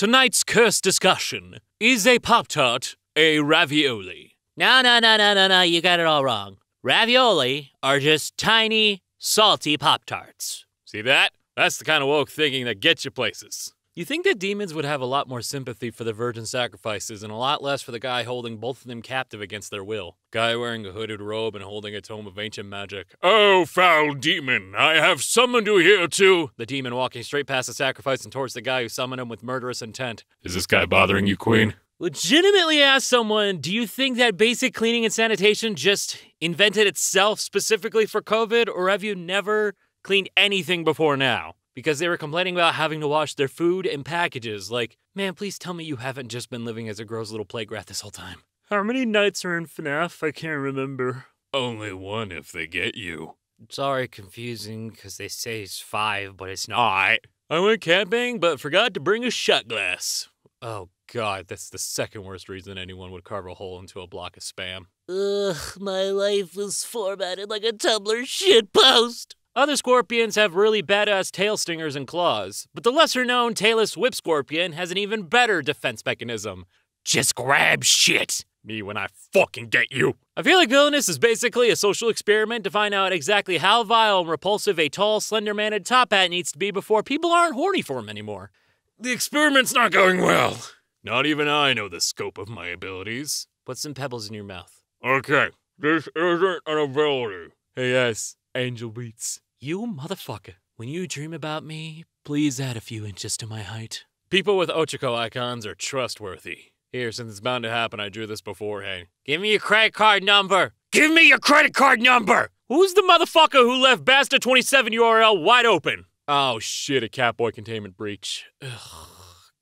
Tonight's curse discussion is a Pop Tart a ravioli? No, no, no, no, no, no, you got it all wrong. Ravioli are just tiny, salty Pop Tarts. See that? That's the kind of woke thinking that gets you places. You think that demons would have a lot more sympathy for the virgin sacrifices and a lot less for the guy holding both of them captive against their will. Guy wearing a hooded robe and holding a tome of ancient magic. Oh, foul demon, I have summoned you here too. The demon walking straight past the sacrifice and towards the guy who summoned him with murderous intent. Is this guy bothering you, queen? Legitimately ask someone, do you think that basic cleaning and sanitation just invented itself specifically for COVID, or have you never cleaned anything before now? because they were complaining about having to wash their food and packages. Like, man, please tell me you haven't just been living as a gross little plague rat this whole time. How many nights are in FNAF? I can't remember. Only one if they get you. Sorry, confusing, because they say it's five, but it's not. I went camping, but forgot to bring a shot glass. Oh, God, that's the second worst reason anyone would carve a hole into a block of spam. Ugh, my life is formatted like a Tumblr shitpost. Other scorpions have really badass tail stingers and claws, but the lesser known tailless whip scorpion has an even better defense mechanism. Just grab shit! Me when I fucking get you! I feel like Villainous is basically a social experiment to find out exactly how vile and repulsive a tall, slender a top hat needs to be before people aren't horny for him anymore. The experiment's not going well. Not even I know the scope of my abilities. Put some pebbles in your mouth. Okay, this isn't an ability. Hey, yes, Angel Beats. You motherfucker. When you dream about me, please add a few inches to my height. People with Ochiko icons are trustworthy. Here, since it's bound to happen, I drew this beforehand. Give me your credit card number! Give me your credit card number! Who's the motherfucker who left Basta27 URL wide open? Oh shit, a Catboy containment breach. Ugh,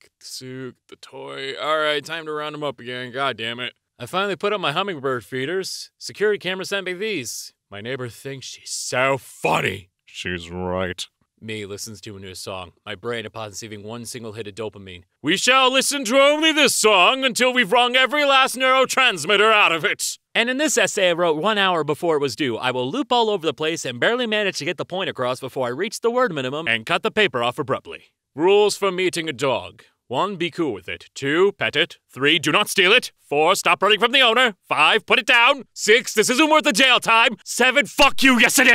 get the suit, the toy. Alright, time to round them up again, god damn it. I finally put up my hummingbird feeders. Security camera sent me these. My neighbor thinks she's so funny. She's right. Me listens to a new song, my brain upon receiving one single hit of dopamine. We shall listen to only this song until we've wrung every last neurotransmitter out of it. And in this essay I wrote one hour before it was due, I will loop all over the place and barely manage to get the point across before I reach the word minimum and cut the paper off abruptly. Rules for meeting a dog. One, be cool with it. Two, pet it. Three, do not steal it. Four, stop running from the owner. Five, put it down. Six, this isn't worth the jail time. Seven, fuck you, yes it is!